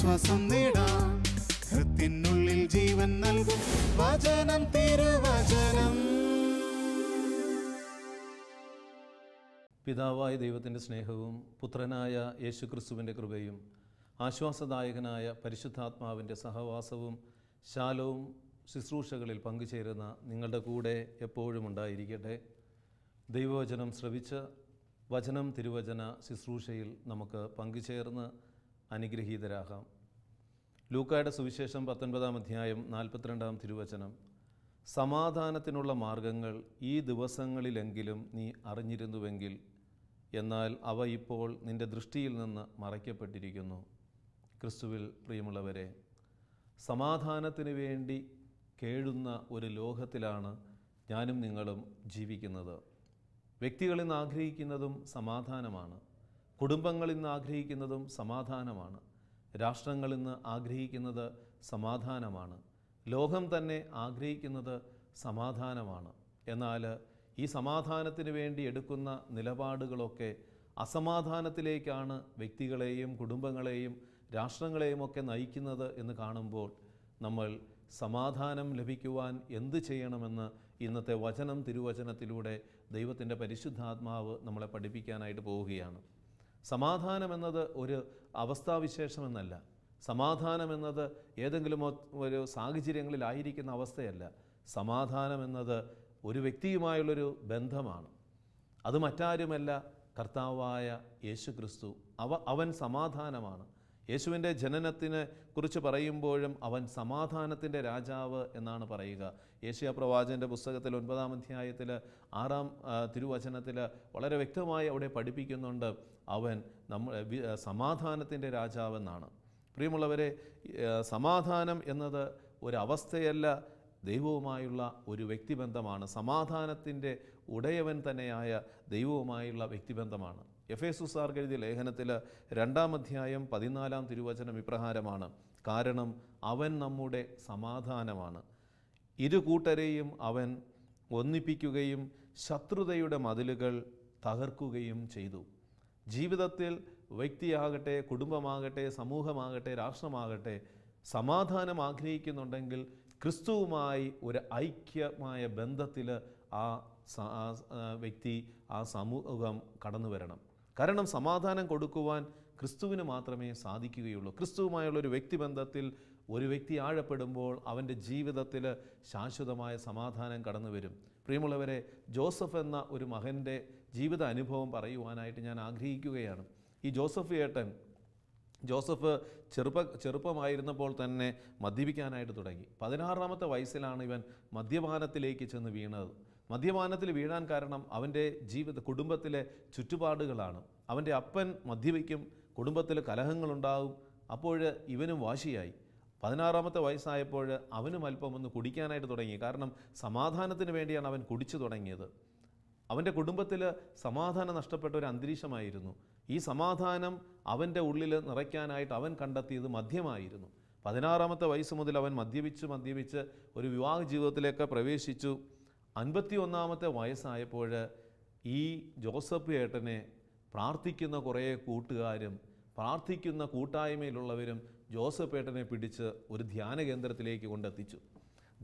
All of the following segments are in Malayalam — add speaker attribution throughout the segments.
Speaker 1: ആശ്വാസം നേടാം ഹൃത്തിനുള്ളിൽ ജീവൻ നൽകും വചനം തിരുവചനം പിതാവായ ദൈവത്തിൻ്റെ സ്നേഹവും പുത്രനായ യേശുക്രിസ്തുവിൻ്റെ കൃപയും ആശ്വാസദായകനായ പരിശുദ്ധാത്മാവിൻ്റെ സഹവാസവും ശാലവും ശുശ്രൂഷകളിൽ പങ്കുചേരുന്ന നിങ്ങളുടെ കൂടെ എപ്പോഴും ഉണ്ടായിരിക്കട്ടെ ദൈവവചനം ശ്രവിച്ച് വചനം തിരുവചന ശുശ്രൂഷയിൽ നമുക്ക് പങ്കുചേർന്ന് അനുഗ്രഹീതരാകാം ലൂക്കായുടെ സുവിശേഷം പത്തൊൻപതാം അധ്യായം നാൽപ്പത്തിരണ്ടാം തിരുവചനം സമാധാനത്തിനുള്ള മാർഗങ്ങൾ ഈ ദിവസങ്ങളിലെങ്കിലും നീ അറിഞ്ഞിരുന്നുവെങ്കിൽ എന്നാൽ അവ ഇപ്പോൾ നിൻ്റെ ദൃഷ്ടിയിൽ നിന്ന് മറയ്ക്കപ്പെട്ടിരിക്കുന്നു ക്രിസ്തുവിൽ പ്രിയമുള്ളവരെ സമാധാനത്തിന് വേണ്ടി കേഴുന്ന ഒരു ലോകത്തിലാണ് ഞാനും നിങ്ങളും ജീവിക്കുന്നത് വ്യക്തികളിൽ നിന്ന് ആഗ്രഹിക്കുന്നതും സമാധാനമാണ് കുടുംബങ്ങളിൽ നിന്ന് ആഗ്രഹിക്കുന്നതും സമാധാനമാണ് രാഷ്ട്രങ്ങൾ ഇന്ന് ആഗ്രഹിക്കുന്നത് സമാധാനമാണ് ലോകം തന്നെ ആഗ്രഹിക്കുന്നത് സമാധാനമാണ് എന്നാൽ ഈ സമാധാനത്തിന് വേണ്ടി എടുക്കുന്ന നിലപാടുകളൊക്കെ അസമാധാനത്തിലേക്കാണ് വ്യക്തികളെയും കുടുംബങ്ങളെയും രാഷ്ട്രങ്ങളെയും ഒക്കെ നയിക്കുന്നത് എന്ന് കാണുമ്പോൾ നമ്മൾ സമാധാനം ലഭിക്കുവാൻ എന്ത് ചെയ്യണമെന്ന് ഇന്നത്തെ വചനം തിരുവചനത്തിലൂടെ ദൈവത്തിൻ്റെ പരിശുദ്ധാത്മാവ് നമ്മളെ പഠിപ്പിക്കാനായിട്ട് പോവുകയാണ് സമാധാനം എന്നത് ഒരു എന്നല്ല സമാധാനം എന്നത് ഏതെങ്കിലും ഒരു സാഹചര്യങ്ങളിലായിരിക്കുന്ന അവസ്ഥയല്ല സമാധാനം എന്നത് ഒരു വ്യക്തിയുമായുള്ളൊരു ബന്ധമാണ് അത് മറ്റാരുമല്ല കർത്താവായ യേശു ക്രിസ്തു അവ അവൻ സമാധാനമാണ് യേശുവിൻ്റെ ജനനത്തിനെ കുറിച്ച് പറയുമ്പോഴും അവൻ സമാധാനത്തിൻ്റെ രാജാവ് എന്നാണ് പറയുക യേശിയ പ്രവാചൻ്റെ പുസ്തകത്തിൽ ഒൻപതാം അധ്യായത്തിൽ ആറാം തിരുവചനത്തിൽ വളരെ വ്യക്തമായി അവിടെ പഠിപ്പിക്കുന്നുണ്ട് അവൻ നമ്മ സമാധാനത്തിൻ്റെ രാജാവെന്നാണ് പ്രിയമുള്ളവരെ സമാധാനം എന്നത് ഒരവസ്ഥയല്ല ദൈവവുമായുള്ള ഒരു വ്യക്തിബന്ധമാണ് സമാധാനത്തിൻ്റെ ഉടയവൻ തന്നെയായ ദൈവവുമായുള്ള വ്യക്തിബന്ധമാണ് എഫ് എ സുസാർക്ക് എഴുതിയ ലേഖനത്തിൽ രണ്ടാം അധ്യായം പതിനാലാം തിരുവചനം ഇപ്രകാരമാണ് കാരണം അവൻ നമ്മുടെ സമാധാനമാണ് ഇരു കൂട്ടരെയും അവൻ ഒന്നിപ്പിക്കുകയും ശത്രുതയുടെ മതിലുകൾ തകർക്കുകയും ചെയ്തു ജീവിതത്തിൽ വ്യക്തിയാകട്ടെ കുടുംബമാകട്ടെ സമൂഹമാകട്ടെ രാഷ്ട്രമാകട്ടെ സമാധാനം ആഗ്രഹിക്കുന്നുണ്ടെങ്കിൽ ക്രിസ്തുവുമായി ഒരു ഐക്യമായ ബന്ധത്തിൽ ആ വ്യക്തി ആ സമൂഹം കടന്നു വരണം കാരണം സമാധാനം കൊടുക്കുവാൻ ക്രിസ്തുവിന് മാത്രമേ സാധിക്കുകയുള്ളൂ ക്രിസ്തുവുമായുള്ള ഒരു വ്യക്തിബന്ധത്തിൽ ഒരു വ്യക്തി ആഴപ്പെടുമ്പോൾ അവൻ്റെ ജീവിതത്തിൽ ശാശ്വതമായ സമാധാനം കടന്നു വരും പ്രിയമുള്ളവരെ ജോസഫ് എന്ന ഒരു മകൻ്റെ ജീവിത അനുഭവം പറയുവാനായിട്ട് ഞാൻ ആഗ്രഹിക്കുകയാണ് ഈ ജോസഫ് ഏട്ടൻ ജോസഫ് ചെറുപ്പ ചെറുപ്പമായിരുന്നപ്പോൾ തന്നെ മദ്യപിക്കാനായിട്ട് തുടങ്ങി പതിനാറാമത്തെ വയസ്സിലാണ് ഇവൻ മദ്യപാനത്തിലേക്ക് ചെന്ന് വീണത് മദ്യപാനത്തിൽ വീഴാൻ കാരണം അവൻ്റെ ജീവിത കുടുംബത്തിലെ ചുറ്റുപാടുകളാണ് അവൻ്റെ അപ്പൻ മദ്യപിക്കും കുടുംബത്തിൽ കലഹങ്ങളുണ്ടാകും അപ്പോൾ ഇവനും വാശിയായി പതിനാറാമത്തെ വയസ്സായപ്പോൾ അവനും അല്പം ഒന്ന് കുടിക്കാനായിട്ട് തുടങ്ങി കാരണം സമാധാനത്തിന് വേണ്ടിയാണ് അവൻ കുടിച്ചു തുടങ്ങിയത് അവൻ്റെ കുടുംബത്തിൽ സമാധാനം നഷ്ടപ്പെട്ട ഒരു അന്തരീക്ഷമായിരുന്നു ഈ സമാധാനം അവൻ്റെ ഉള്ളിൽ നിറയ്ക്കാനായിട്ട് അവൻ കണ്ടെത്തിയത് മദ്യമായിരുന്നു പതിനാറാമത്തെ വയസ്സ് മുതൽ അവൻ മദ്യപിച്ച് മദ്യപിച്ച് ഒരു വിവാഹ ജീവിതത്തിലേക്ക് പ്രവേശിച്ചു അൻപത്തി ഒന്നാമത്തെ വയസ്സായപ്പോൾ ഈ ജോസഫ് ഏട്ടനെ പ്രാർത്ഥിക്കുന്ന കുറേ കൂട്ടുകാരും പ്രാർത്ഥിക്കുന്ന കൂട്ടായ്മയിലുള്ളവരും ജോസഫ് ഏട്ടനെ പിടിച്ച് ഒരു ധ്യാന കേന്ദ്രത്തിലേക്ക് കൊണ്ടെത്തിച്ചു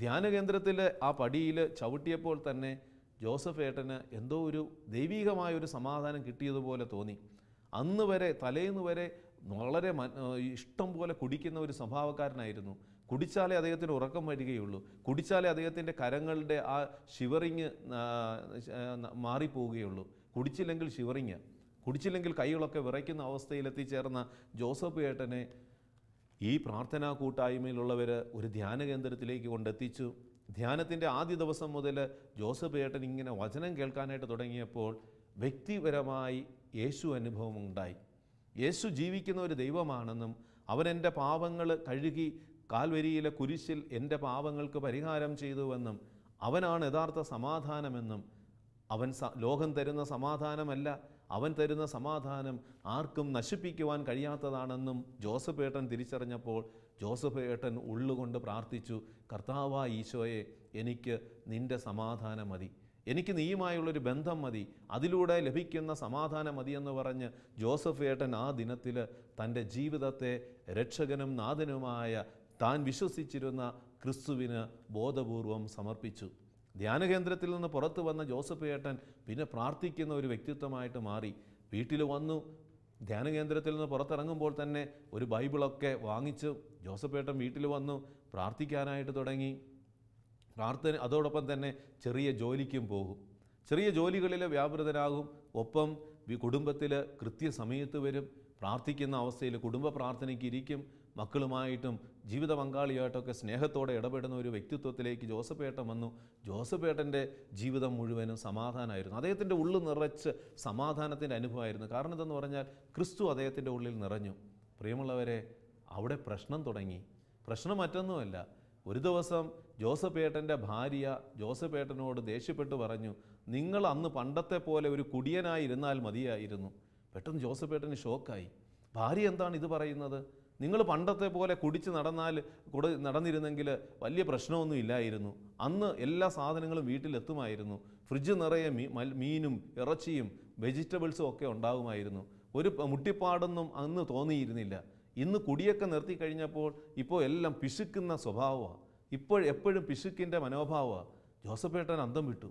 Speaker 1: ധ്യാന കേന്ദ്രത്തിൽ ആ പടിയിൽ ചവിട്ടിയപ്പോൾ തന്നെ ജോസഫ് ഏട്ടന് എന്തോ ഒരു ദൈവികമായ ഒരു സമാധാനം കിട്ടിയതുപോലെ തോന്നി അന്ന് വരെ തലേന്ന് വരെ വളരെ ഇഷ്ടം പോലെ കുടിക്കുന്ന ഒരു സ്വഭാവക്കാരനായിരുന്നു കുടിച്ചാലേ അദ്ദേഹത്തിന് ഉറക്കം വരികയുള്ളൂ കുടിച്ചാലേ അദ്ദേഹത്തിൻ്റെ കരങ്ങളുടെ ആ ഷിവറിങ് മാറിപ്പോവുകയുള്ളൂ കുടിച്ചില്ലെങ്കിൽ ഷിവറിങ് കുടിച്ചില്ലെങ്കിൽ കൈകളൊക്കെ വിറയ്ക്കുന്ന അവസ്ഥയിലെത്തിച്ചേർന്ന ജോസഫ് ഏട്ടനെ ഈ പ്രാർത്ഥനാ കൂട്ടായ്മയിലുള്ളവർ ഒരു ധ്യാന കേന്ദ്രത്തിലേക്ക് കൊണ്ടെത്തിച്ചു ധ്യാനത്തിൻ്റെ ആദ്യ ദിവസം മുതൽ ജോസഫ് ഏട്ടൻ ഇങ്ങനെ വചനം കേൾക്കാനായിട്ട് തുടങ്ങിയപ്പോൾ വ്യക്തിപരമായി യേശു അനുഭവം ഉണ്ടായി യേശു ജീവിക്കുന്ന ഒരു ദൈവമാണെന്നും അവൻ എൻ്റെ പാപങ്ങൾ കഴുകി കാൽവരിയിലെ കുരിശിൽ എൻ്റെ പാപങ്ങൾക്ക് പരിഹാരം ചെയ്തുവെന്നും അവനാണ് യഥാർത്ഥ സമാധാനമെന്നും അവൻ ലോകം തരുന്ന സമാധാനമല്ല അവൻ തരുന്ന സമാധാനം ആർക്കും നശിപ്പിക്കുവാൻ കഴിയാത്തതാണെന്നും ജോസഫ് ഏട്ടൻ തിരിച്ചറിഞ്ഞപ്പോൾ ജോസഫ് ഏട്ടൻ ഉള്ളുകൊണ്ട് പ്രാർത്ഥിച്ചു കർത്താവ ഈശോയെ എനിക്ക് നിൻ്റെ സമാധാനം മതി എനിക്ക് നീയുമായുള്ളൊരു ബന്ധം മതി അതിലൂടെ ലഭിക്കുന്ന സമാധാനം മതി എന്ന് പറഞ്ഞ് ജോസഫ് ഏട്ടൻ ആ ദിനത്തിൽ തൻ്റെ ജീവിതത്തെ രക്ഷകനും നാഥനുമായ താൻ വിശ്വസിച്ചിരുന്ന ക്രിസ്തുവിന് ബോധപൂർവം സമർപ്പിച്ചു ധ്യാനകേന്ദ്രത്തിൽ നിന്ന് പുറത്തു വന്ന ജോസഫ് ഏട്ടൻ പിന്നെ പ്രാർത്ഥിക്കുന്ന ഒരു വ്യക്തിത്വമായിട്ട് മാറി വീട്ടിൽ വന്നു ധ്യാന കേന്ദ്രത്തിൽ നിന്ന് പുറത്തിറങ്ങുമ്പോൾ തന്നെ ഒരു ബൈബിളൊക്കെ വാങ്ങിച്ച് ജോസഫ് ഏട്ടൻ വീട്ടിൽ വന്നു പ്രാർത്ഥിക്കാനായിട്ട് തുടങ്ങി പ്രാർത്ഥന അതോടൊപ്പം തന്നെ ചെറിയ ജോലിക്കും പോകും ചെറിയ ജോലികളിൽ വ്യാപൃതരാകും ഒപ്പം കുടുംബത്തിൽ കൃത്യസമയത്ത് വരും പ്രാർത്ഥിക്കുന്ന അവസ്ഥയിൽ കുടുംബ പ്രാർത്ഥനയ്ക്ക് ഇരിക്കും മക്കളുമായിട്ടും ജീവിത പങ്കാളിയായിട്ടൊക്കെ സ്നേഹത്തോടെ ഇടപെടുന്ന ഒരു വ്യക്തിത്വത്തിലേക്ക് ജോസഫ് ഏട്ടൻ വന്നു ജോസഫ് ഏട്ടൻ്റെ ജീവിതം മുഴുവനും സമാധാനമായിരുന്നു അദ്ദേഹത്തിൻ്റെ ഉള്ളിൽ നിറച്ച് സമാധാനത്തിൻ്റെ അനുഭവമായിരുന്നു കാരണം എന്തെന്ന് പറഞ്ഞാൽ ക്രിസ്തു അദ്ദേഹത്തിൻ്റെ ഉള്ളിൽ നിറഞ്ഞു പ്രിയമുള്ളവരെ അവിടെ പ്രശ്നം തുടങ്ങി പ്രശ്നം മറ്റൊന്നുമല്ല ഒരു ദിവസം ജോസഫ് ഏട്ടൻ്റെ ഭാര്യ ജോസഫ് ഏട്ടനോട് ദേഷ്യപ്പെട്ട് പറഞ്ഞു നിങ്ങൾ അന്ന് പണ്ടത്തെ പോലെ ഒരു കുടിയനായി ഇരുന്നാൽ മതിയായിരുന്നു പെട്ടെന്ന് ജോസഫ് ഏട്ടന് ഷോക്കായി ഭാര്യ എന്താണ് ഇത് പറയുന്നത് നിങ്ങൾ പണ്ടത്തെ പോലെ കുടിച്ച് നടന്നാൽ കുട നടന്നിരുന്നെങ്കിൽ വലിയ പ്രശ്നമൊന്നും ഇല്ലായിരുന്നു അന്ന് എല്ലാ സാധനങ്ങളും വീട്ടിലെത്തുമായിരുന്നു ഫ്രിഡ്ജ് നിറയെ മീനും ഇറച്ചിയും വെജിറ്റബിൾസും ഒക്കെ ഉണ്ടാകുമായിരുന്നു ഒരു മുട്ടിപ്പാടൊന്നും അന്ന് തോന്നിയിരുന്നില്ല ഇന്ന് കുടിയൊക്കെ നിർത്തി കഴിഞ്ഞപ്പോൾ ഇപ്പോൾ എല്ലാം പിശുക്കുന്ന സ്വഭാവമാണ് ഇപ്പോൾ എപ്പോഴും പിശുക്കിൻ്റെ മനോഭാവമാണ് ജോസഫേട്ടൻ അന്തം വിട്ടു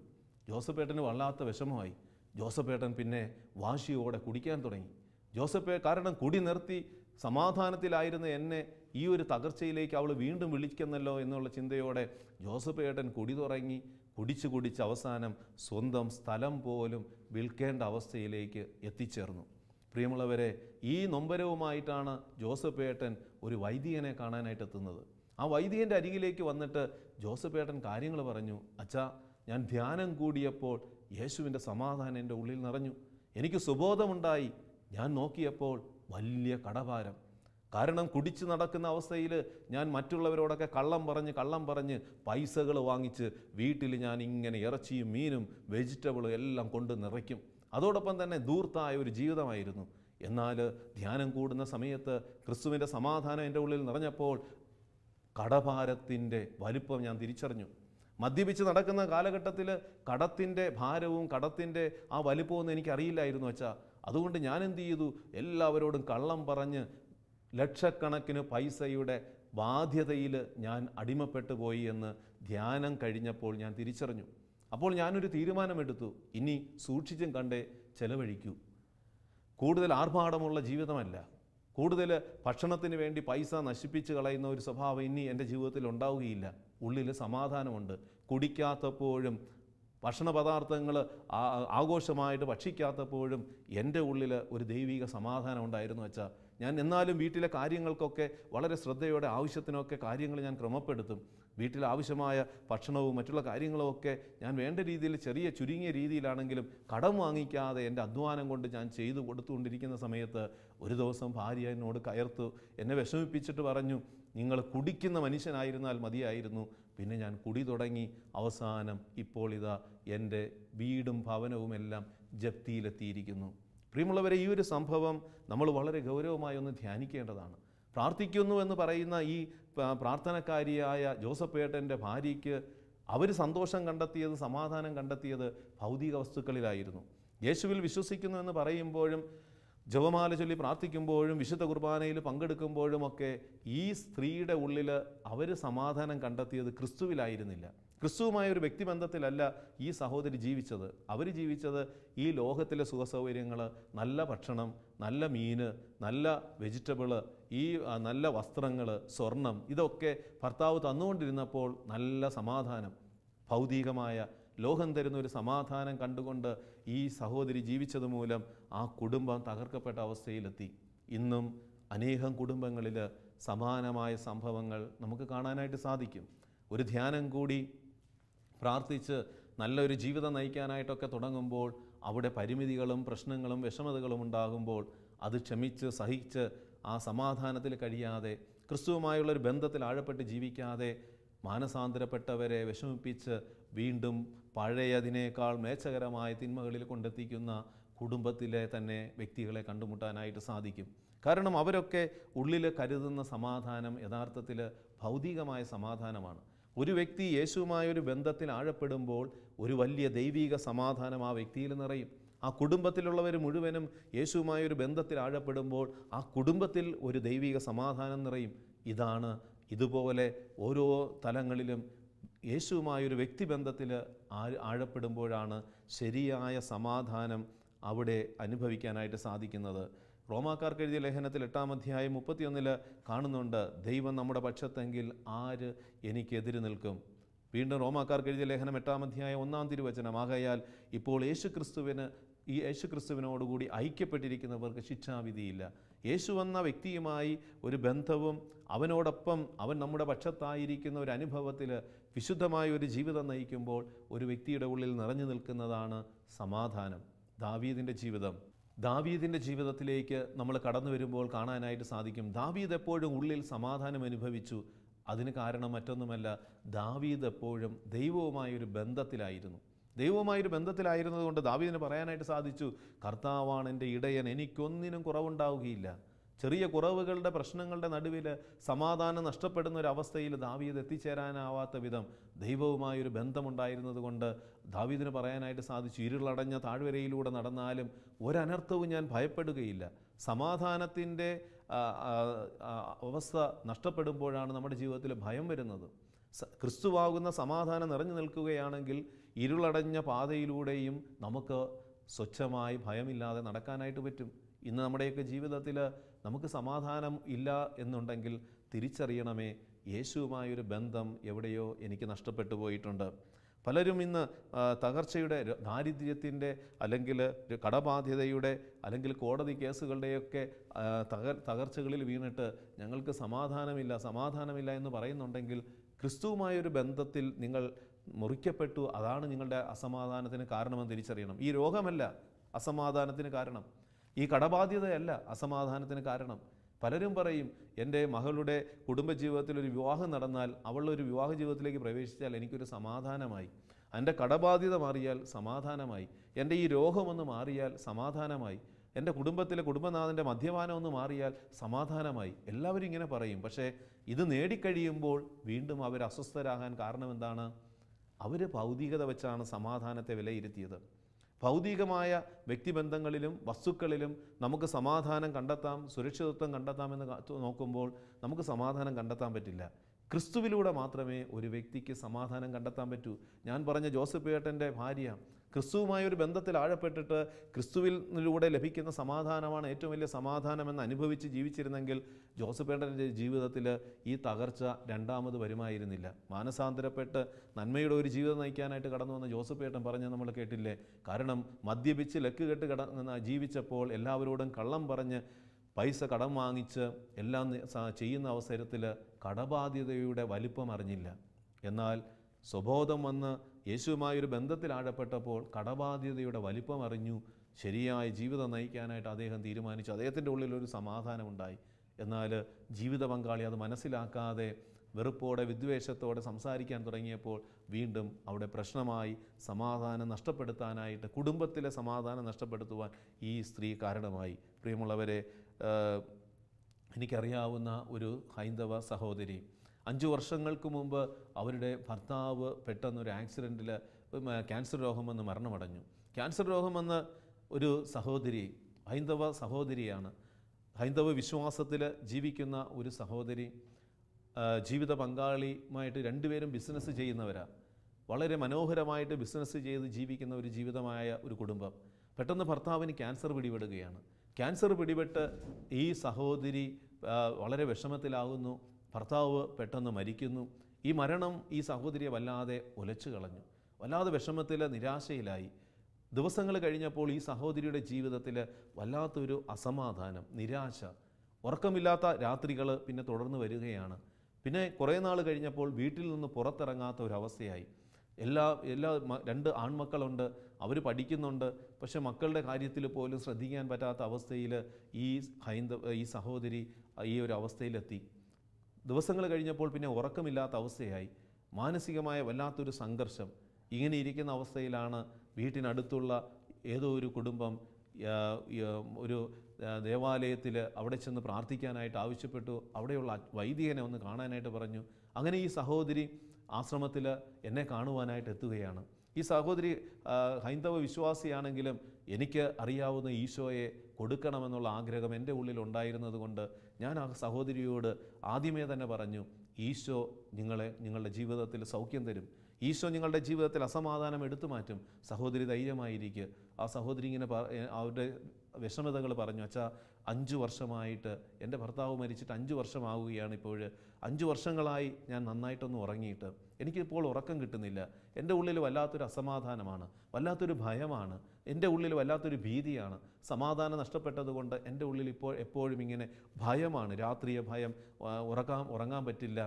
Speaker 1: ജോസഫേട്ടന് വല്ലാത്ത വിഷമമായി ജോസഫേട്ടൻ പിന്നെ വാശിയോടെ കുടിക്കാൻ തുടങ്ങി ജോസഫ് കാരണം കുടി നിർത്തി സമാധാനത്തിലായിരുന്ന എന്നെ ഈ ഒരു തകർച്ചയിലേക്ക് അവൾ വീണ്ടും വിളിക്കുന്നല്ലോ എന്നുള്ള ചിന്തയോടെ ജോസഫ് ഏട്ടൻ കുടി തുറങ്ങി കുടിച്ചു കുടിച്ച് അവസാനം സ്വന്തം സ്ഥലം പോലും വിൽക്കേണ്ട അവസ്ഥയിലേക്ക് എത്തിച്ചേർന്നു പ്രിയമുള്ളവരെ ഈ നൊമ്പരവുമായിട്ടാണ് ജോസഫ് ഏട്ടൻ ഒരു വൈദികനെ കാണാനായിട്ട് എത്തുന്നത് ആ വൈദികൻ്റെ അരികിലേക്ക് വന്നിട്ട് ജോസഫ് ഏട്ടൻ കാര്യങ്ങൾ പറഞ്ഞു അച്ഛാ ഞാൻ ധ്യാനം കൂടിയപ്പോൾ യേശുവിൻ്റെ സമാധാനം എൻ്റെ ഉള്ളിൽ നിറഞ്ഞു എനിക്ക് സുബോധമുണ്ടായി ഞാൻ നോക്കിയപ്പോൾ വലിയ കടഭാരം കാരണം കുടിച്ച് നടക്കുന്ന അവസ്ഥയിൽ ഞാൻ മറ്റുള്ളവരോടൊക്കെ കള്ളം പറഞ്ഞ് കള്ളം പറഞ്ഞ് പൈസകൾ വാങ്ങിച്ച് വീട്ടിൽ ഞാൻ ഇങ്ങനെ ഇറച്ചിയും മീനും വെജിറ്റബിളും എല്ലാം കൊണ്ട് നിറയ്ക്കും അതോടൊപ്പം തന്നെ ദൂർത്തായ ഒരു ജീവിതമായിരുന്നു എന്നാൽ ധ്യാനം കൂടുന്ന സമയത്ത് ക്രിസ്തുവിൻ്റെ സമാധാനം എൻ്റെ ഉള്ളിൽ നിറഞ്ഞപ്പോൾ കടഭാരത്തിൻ്റെ വലിപ്പം ഞാൻ തിരിച്ചറിഞ്ഞു മദ്യപിച്ച് നടക്കുന്ന കാലഘട്ടത്തിൽ കടത്തിൻ്റെ ഭാരവും കടത്തിൻ്റെ ആ വലിപ്പവും എനിക്കറിയില്ലായിരുന്നു വെച്ചാൽ അതുകൊണ്ട് ഞാൻ എന്തു ചെയ്തു എല്ലാവരോടും കള്ളം പറഞ്ഞ് ലക്ഷക്കണക്കിന് പൈസയുടെ ബാധ്യതയിൽ ഞാൻ അടിമപ്പെട്ടു പോയി എന്ന് ധ്യാനം കഴിഞ്ഞപ്പോൾ ഞാൻ തിരിച്ചറിഞ്ഞു അപ്പോൾ ഞാനൊരു തീരുമാനമെടുത്തു ഇനി സൂക്ഷിച്ചും കണ്ടേ ചെലവഴിക്കൂ കൂടുതൽ ആർഭാടമുള്ള ജീവിതമല്ല കൂടുതൽ ഭക്ഷണത്തിന് വേണ്ടി പൈസ നശിപ്പിച്ച് കളയുന്ന ഒരു സ്വഭാവം ഇനി എൻ്റെ ജീവിതത്തിൽ ഉണ്ടാവുകയില്ല ഉള്ളിൽ സമാധാനമുണ്ട് കുടിക്കാത്തപ്പോഴും ഭക്ഷണ പദാർത്ഥങ്ങൾ ആഘോഷമായിട്ട് ഭക്ഷിക്കാത്തപ്പോഴും എൻ്റെ ഉള്ളിൽ ഒരു ദൈവിക സമാധാനം ഉണ്ടായിരുന്നു വെച്ചാൽ ഞാൻ എന്നാലും വീട്ടിലെ കാര്യങ്ങൾക്കൊക്കെ വളരെ ശ്രദ്ധയോടെ ആവശ്യത്തിനൊക്കെ കാര്യങ്ങൾ ഞാൻ ക്രമപ്പെടുത്തും വീട്ടിൽ ആവശ്യമായ ഭക്ഷണവും മറ്റുള്ള കാര്യങ്ങളും ഒക്കെ ഞാൻ വേണ്ട രീതിയിൽ ചെറിയ ചുരുങ്ങിയ രീതിയിലാണെങ്കിലും കടം വാങ്ങിക്കാതെ എൻ്റെ അധ്വാനം കൊണ്ട് ഞാൻ ചെയ്തു കൊടുത്തുകൊണ്ടിരിക്കുന്ന സമയത്ത് ഒരു ദിവസം ഭാര്യ എന്നോട് കയർത്തു എന്നെ വിഷമിപ്പിച്ചിട്ട് പറഞ്ഞു നിങ്ങൾ കുടിക്കുന്ന മനുഷ്യനായിരുന്നാൽ മതിയായിരുന്നു പിന്നെ ഞാൻ കുടി തുടങ്ങി അവസാനം ഇപ്പോൾ ഇതാ എൻ്റെ വീടും ഭവനവും എല്ലാം ജപ്തിയിലെത്തിയിരിക്കുന്നു പ്രിയമുള്ളവരെ ഈ ഒരു സംഭവം നമ്മൾ വളരെ ഗൗരവമായി ഒന്ന് ധ്യാനിക്കേണ്ടതാണ് പ്രാർത്ഥിക്കുന്നു എന്ന് പറയുന്ന ഈ പ്രാർത്ഥനക്കാരിയായ ഏട്ടൻ്റെ ഭാര്യയ്ക്ക് അവർ സന്തോഷം കണ്ടെത്തിയത് സമാധാനം കണ്ടെത്തിയത് ഭൗതിക വസ്തുക്കളിലായിരുന്നു യേശുവിൽ വിശ്വസിക്കുന്നു എന്ന് പറയുമ്പോഴും ജപമാല ചൊല്ലി പ്രാർത്ഥിക്കുമ്പോഴും വിശുദ്ധ കുർബാനയിൽ പങ്കെടുക്കുമ്പോഴുമൊക്കെ ഈ സ്ത്രീയുടെ ഉള്ളിൽ അവർ സമാധാനം കണ്ടെത്തിയത് ക്രിസ്തുവിലായിരുന്നില്ല ക്രിസ്തുവുമായ ഒരു വ്യക്തിബന്ധത്തിലല്ല ഈ സഹോദരി ജീവിച്ചത് അവർ ജീവിച്ചത് ഈ ലോകത്തിലെ സുഖസൗകര്യങ്ങൾ നല്ല ഭക്ഷണം നല്ല മീന് നല്ല വെജിറ്റബിള് ഈ നല്ല വസ്ത്രങ്ങൾ സ്വർണം ഇതൊക്കെ ഭർത്താവ് തന്നുകൊണ്ടിരുന്നപ്പോൾ നല്ല സമാധാനം ഭൗതികമായ ലോകം തരുന്ന ഒരു സമാധാനം കണ്ടുകൊണ്ട് ഈ സഹോദരി ജീവിച്ചത് മൂലം ആ കുടുംബം തകർക്കപ്പെട്ട അവസ്ഥയിലെത്തി ഇന്നും അനേകം കുടുംബങ്ങളിൽ സമാനമായ സംഭവങ്ങൾ നമുക്ക് കാണാനായിട്ട് സാധിക്കും ഒരു ധ്യാനം കൂടി പ്രാർത്ഥിച്ച് നല്ലൊരു ജീവിതം നയിക്കാനായിട്ടൊക്കെ തുടങ്ങുമ്പോൾ അവിടെ പരിമിതികളും പ്രശ്നങ്ങളും വിഷമതകളും ഉണ്ടാകുമ്പോൾ അത് ക്ഷമിച്ച് സഹിച്ച് ആ സമാധാനത്തിൽ കഴിയാതെ ക്രിസ്തുവുമായുള്ളൊരു ബന്ധത്തിൽ ആഴപ്പെട്ട് ജീവിക്കാതെ മാനസാന്തരപ്പെട്ടവരെ വിഷമിപ്പിച്ച് വീണ്ടും പഴയതിനേക്കാൾ മേച്ചകരമായ തിന്മകളിൽ കൊണ്ടെത്തിക്കുന്ന കുടുംബത്തിലെ തന്നെ വ്യക്തികളെ കണ്ടുമുട്ടാനായിട്ട് സാധിക്കും കാരണം അവരൊക്കെ ഉള്ളിൽ കരുതുന്ന സമാധാനം യഥാർത്ഥത്തിൽ ഭൗതികമായ സമാധാനമാണ് ഒരു വ്യക്തി യേശുവുമായൊരു ബന്ധത്തിൽ ആഴപ്പെടുമ്പോൾ ഒരു വലിയ ദൈവീക സമാധാനം ആ വ്യക്തിയിൽ നിറയും ആ കുടുംബത്തിലുള്ളവർ മുഴുവനും യേശുവുമായൊരു ബന്ധത്തിൽ ആഴപ്പെടുമ്പോൾ ആ കുടുംബത്തിൽ ഒരു ദൈവിക സമാധാനം നിറയും ഇതാണ് ഇതുപോലെ ഓരോ തലങ്ങളിലും യേശുവുമായൊരു വ്യക്തിബന്ധത്തിൽ ആഴപ്പെടുമ്പോഴാണ് ശരിയായ സമാധാനം അവിടെ അനുഭവിക്കാനായിട്ട് സാധിക്കുന്നത് റോമാക്കാർക്ക് എഴുതിയ ലേഖനത്തിൽ എട്ടാം അധ്യായം മുപ്പത്തിയൊന്നിൽ കാണുന്നുണ്ട് ദൈവം നമ്മുടെ പക്ഷത്തെങ്കിൽ ആര് എനിക്കെതിര് നിൽക്കും വീണ്ടും റോമാക്കാർക്ക് എഴുതിയ ലേഖനം എട്ടാം അധ്യായം ഒന്നാം തിരുവചനം ഇപ്പോൾ യേശു ക്രിസ്തുവിന് ഈ യേശു ക്രിസ്തുവിനോടുകൂടി ഐക്യപ്പെട്ടിരിക്കുന്നവർക്ക് ശിക്ഷാവിധിയില്ല യേശു വന്ന വ്യക്തിയുമായി ഒരു ബന്ധവും അവനോടൊപ്പം അവൻ നമ്മുടെ പക്ഷത്തായിരിക്കുന്ന ഒരു അനുഭവത്തിൽ വിശുദ്ധമായ ഒരു ജീവിതം നയിക്കുമ്പോൾ ഒരു വ്യക്തിയുടെ ഉള്ളിൽ നിറഞ്ഞു നിൽക്കുന്നതാണ് സമാധാനം ദാവീദിൻ്റെ ജീവിതം ദാവീദിൻ്റെ ജീവിതത്തിലേക്ക് നമ്മൾ കടന്നു വരുമ്പോൾ കാണാനായിട്ട് സാധിക്കും ദാവീദ് എപ്പോഴും ഉള്ളിൽ സമാധാനം അനുഭവിച്ചു അതിന് കാരണം മറ്റൊന്നുമല്ല ദാവീദ് എപ്പോഴും ദൈവവുമായൊരു ബന്ധത്തിലായിരുന്നു ദൈവവുമായൊരു ബന്ധത്തിലായിരുന്നതുകൊണ്ട് ദാവീദിന് പറയാനായിട്ട് സാധിച്ചു കർത്താവാണ് എൻ്റെ ഇടയൻ എനിക്കൊന്നിനും കുറവുണ്ടാവുകയില്ല ചെറിയ കുറവുകളുടെ പ്രശ്നങ്ങളുടെ നടുവിൽ സമാധാനം നഷ്ടപ്പെടുന്ന ഒരു അവസ്ഥയിൽ ദാവീദ് എത്തിച്ചേരാനാവാത്ത വിധം ദൈവവുമായൊരു ബന്ധമുണ്ടായിരുന്നത് കൊണ്ട് ദാവീദിന് പറയാനായിട്ട് സാധിച്ചു ഇരുളടഞ്ഞ താഴ്വരയിലൂടെ നടന്നാലും ഒരനർത്ഥവും ഞാൻ ഭയപ്പെടുകയില്ല സമാധാനത്തിൻ്റെ അവസ്ഥ നഷ്ടപ്പെടുമ്പോഴാണ് നമ്മുടെ ജീവിതത്തിൽ ഭയം വരുന്നത് ക്രിസ്തുവാകുന്ന സമാധാനം നിറഞ്ഞു നിൽക്കുകയാണെങ്കിൽ ഇരുളടഞ്ഞ പാതയിലൂടെയും നമുക്ക് സ്വച്ഛമായി ഭയമില്ലാതെ നടക്കാനായിട്ട് പറ്റും ഇന്ന് നമ്മുടെയൊക്കെ ജീവിതത്തിൽ നമുക്ക് സമാധാനം ഇല്ല എന്നുണ്ടെങ്കിൽ തിരിച്ചറിയണമേ യേശുവുമായൊരു ബന്ധം എവിടെയോ എനിക്ക് നഷ്ടപ്പെട്ടു പോയിട്ടുണ്ട് പലരും ഇന്ന് തകർച്ചയുടെ ദാരിദ്ര്യത്തിൻ്റെ അല്ലെങ്കിൽ കടബാധ്യതയുടെ അല്ലെങ്കിൽ കോടതി കേസുകളുടെയൊക്കെ തകർ തകർച്ചകളിൽ വീണിട്ട് ഞങ്ങൾക്ക് സമാധാനമില്ല സമാധാനമില്ല എന്ന് പറയുന്നുണ്ടെങ്കിൽ ക്രിസ്തുവുമായൊരു ബന്ധത്തിൽ നിങ്ങൾ മുറിക്കപ്പെട്ടു അതാണ് നിങ്ങളുടെ അസമാധാനത്തിന് കാരണമെന്ന് തിരിച്ചറിയണം ഈ രോഗമല്ല അസമാധാനത്തിന് കാരണം ഈ കടബാധ്യതയല്ല അസമാധാനത്തിന് കാരണം പലരും പറയും എൻ്റെ മകളുടെ കുടുംബജീവിതത്തിൽ ഒരു വിവാഹം നടന്നാൽ അവളൊരു വിവാഹ ജീവിതത്തിലേക്ക് പ്രവേശിച്ചാൽ എനിക്കൊരു സമാധാനമായി എൻ്റെ കടബാധ്യത മാറിയാൽ സമാധാനമായി എൻ്റെ ഈ രോഗമൊന്ന് മാറിയാൽ സമാധാനമായി എൻ്റെ കുടുംബത്തിലെ കുടുംബനാഥൻ്റെ മദ്യപാനം ഒന്ന് മാറിയാൽ സമാധാനമായി എല്ലാവരും ഇങ്ങനെ പറയും പക്ഷേ ഇത് നേടിക്കഴിയുമ്പോൾ വീണ്ടും അവർ അസ്വസ്ഥരാകാൻ കാരണം എന്താണ് അവർ ഭൗതികത വെച്ചാണ് സമാധാനത്തെ വിലയിരുത്തിയത് ഭൗതികമായ വ്യക്തിബന്ധങ്ങളിലും വസ്തുക്കളിലും നമുക്ക് സമാധാനം കണ്ടെത്താം സുരക്ഷിതത്വം കണ്ടെത്താമെന്ന് നോക്കുമ്പോൾ നമുക്ക് സമാധാനം കണ്ടെത്താൻ പറ്റില്ല ക്രിസ്തുവിലൂടെ മാത്രമേ ഒരു വ്യക്തിക്ക് സമാധാനം കണ്ടെത്താൻ പറ്റൂ ഞാൻ പറഞ്ഞ ജോസഫ് ഏട്ടൻ്റെ ഭാര്യ ക്രിസ്തുവുമായൊരു ബന്ധത്തിൽ ആഴപ്പെട്ടിട്ട് ക്രിസ്തുവിലൂടെ ലഭിക്കുന്ന സമാധാനമാണ് ഏറ്റവും വലിയ സമാധാനമെന്ന് അനുഭവിച്ച് ജീവിച്ചിരുന്നെങ്കിൽ ജോസഫേണ്ടൻ്റെ ജീവിതത്തിൽ ഈ തകർച്ച രണ്ടാമത് വരുമായിരുന്നില്ല മാനസാന്തരപ്പെട്ട് നന്മയുടെ ഒരു ജീവിതം നയിക്കാനായിട്ട് കടന്നു വന്ന ജോസഫേട്ടൻ പറഞ്ഞ് നമ്മൾ കേട്ടില്ലേ കാരണം മദ്യപിച്ച് ലക്ക് കെട്ട് കട ജീവിച്ചപ്പോൾ എല്ലാവരോടും കള്ളം പറഞ്ഞ് പൈസ കടം വാങ്ങിച്ച് എല്ലാം ചെയ്യുന്ന അവസരത്തിൽ കടബാധ്യതയുടെ വലിപ്പം അറിഞ്ഞില്ല എന്നാൽ സ്വബോധം വന്ന് ഒരു ബന്ധത്തിൽ ആഴപ്പെട്ടപ്പോൾ കടബാധ്യതയുടെ വലിപ്പം അറിഞ്ഞു ശരിയായ ജീവിതം നയിക്കാനായിട്ട് അദ്ദേഹം തീരുമാനിച്ചു അദ്ദേഹത്തിൻ്റെ ഉള്ളിൽ ഒരു സമാധാനമുണ്ടായി എന്നാൽ ജീവിത പങ്കാളി അത് മനസ്സിലാക്കാതെ വെറുപ്പോടെ വിദ്വേഷത്തോടെ സംസാരിക്കാൻ തുടങ്ങിയപ്പോൾ വീണ്ടും അവിടെ പ്രശ്നമായി സമാധാനം നഷ്ടപ്പെടുത്താനായിട്ട് കുടുംബത്തിലെ സമാധാനം നഷ്ടപ്പെടുത്തുവാൻ ഈ സ്ത്രീ കാരണമായി പ്രിയമുള്ളവരെ എനിക്കറിയാവുന്ന ഒരു ഹൈന്ദവ സഹോദരി അഞ്ച് വർഷങ്ങൾക്ക് മുമ്പ് അവരുടെ ഭർത്താവ് പെട്ടെന്നൊരു ആക്സിഡൻറ്റിൽ ക്യാൻസർ രോഗം വന്ന് മരണമടഞ്ഞു ക്യാൻസർ രോഗം വന്ന് ഒരു സഹോദരി ഹൈന്ദവ സഹോദരിയാണ് ഹൈന്ദവ വിശ്വാസത്തിൽ ജീവിക്കുന്ന ഒരു സഹോദരി ജീവിത പങ്കാളിയുമായിട്ട് രണ്ടുപേരും ബിസിനസ് ചെയ്യുന്നവരാണ് വളരെ മനോഹരമായിട്ട് ബിസിനസ് ചെയ്ത് ജീവിക്കുന്ന ഒരു ജീവിതമായ ഒരു കുടുംബം പെട്ടെന്ന് ഭർത്താവിന് ക്യാൻസർ പിടിപെടുകയാണ് ക്യാൻസർ പിടിപെട്ട് ഈ സഹോദരി വളരെ വിഷമത്തിലാകുന്നു ഭർത്താവ് പെട്ടെന്ന് മരിക്കുന്നു ഈ മരണം ഈ സഹോദരിയെ വല്ലാതെ ഒലച്ചു കളഞ്ഞു വല്ലാതെ വിഷമത്തിൽ നിരാശയിലായി ദിവസങ്ങൾ കഴിഞ്ഞപ്പോൾ ഈ സഹോദരിയുടെ ജീവിതത്തിൽ വല്ലാത്തൊരു അസമാധാനം നിരാശ ഉറക്കമില്ലാത്ത രാത്രികൾ പിന്നെ തുടർന്ന് വരികയാണ് പിന്നെ കുറേ നാൾ കഴിഞ്ഞപ്പോൾ വീട്ടിൽ നിന്ന് പുറത്തിറങ്ങാത്ത ഒരവസ്ഥയായി എല്ലാ എല്ലാ രണ്ട് ആൺമക്കളുണ്ട് അവർ പഠിക്കുന്നുണ്ട് പക്ഷേ മക്കളുടെ കാര്യത്തിൽ പോലും ശ്രദ്ധിക്കാൻ പറ്റാത്ത അവസ്ഥയിൽ ഈ ഹൈന്ദവ ഈ സഹോദരി ഈ ഒരു അവസ്ഥയിലെത്തി ദിവസങ്ങൾ കഴിഞ്ഞപ്പോൾ പിന്നെ ഉറക്കമില്ലാത്ത അവസ്ഥയായി മാനസികമായ വല്ലാത്തൊരു സംഘർഷം ഇങ്ങനെ ഇരിക്കുന്ന അവസ്ഥയിലാണ് വീട്ടിനടുത്തുള്ള ഏതോ ഒരു കുടുംബം ഒരു ദേവാലയത്തിൽ അവിടെ ചെന്ന് പ്രാർത്ഥിക്കാനായിട്ട് ആവശ്യപ്പെട്ടു അവിടെയുള്ള വൈദികനെ ഒന്ന് കാണാനായിട്ട് പറഞ്ഞു അങ്ങനെ ഈ സഹോദരി ആശ്രമത്തിൽ എന്നെ കാണുവാനായിട്ട് എത്തുകയാണ് ഈ സഹോദരി ഹൈന്ദവ വിശ്വാസിയാണെങ്കിലും എനിക്ക് അറിയാവുന്ന ഈശോയെ കൊടുക്കണമെന്നുള്ള ആഗ്രഹം എൻ്റെ ഉള്ളിൽ ഉണ്ടായിരുന്നതുകൊണ്ട് ഞാൻ ആ സഹോദരിയോട് ആദ്യമേ തന്നെ പറഞ്ഞു ഈശോ നിങ്ങളെ നിങ്ങളുടെ ജീവിതത്തിൽ സൗഖ്യം തരും ഈശോ നിങ്ങളുടെ ജീവിതത്തിൽ അസമാധാനം എടുത്തു മാറ്റും സഹോദരി ധൈര്യമായിരിക്കുക ആ സഹോദരി ഇങ്ങനെ അവരുടെ വിഷമതകൾ പറഞ്ഞു അച്ഛാ അഞ്ച് വർഷമായിട്ട് എൻ്റെ ഭർത്താവ് മരിച്ചിട്ട് അഞ്ച് വർഷമാവുകയാണ് ഇപ്പോൾ അഞ്ച് വർഷങ്ങളായി ഞാൻ നന്നായിട്ടൊന്ന് ഉറങ്ങിയിട്ട് എനിക്കിപ്പോൾ ഉറക്കം കിട്ടുന്നില്ല എൻ്റെ ഉള്ളിൽ വല്ലാത്തൊരു അസമാധാനമാണ് വല്ലാത്തൊരു ഭയമാണ് എൻ്റെ ഉള്ളിൽ വല്ലാത്തൊരു ഭീതിയാണ് സമാധാനം നഷ്ടപ്പെട്ടതുകൊണ്ട് എൻ്റെ ഉള്ളിൽ ഇപ്പോൾ എപ്പോഴും ഇങ്ങനെ ഭയമാണ് രാത്രിയെ ഭയം ഉറക്കാൻ ഉറങ്ങാൻ പറ്റില്ല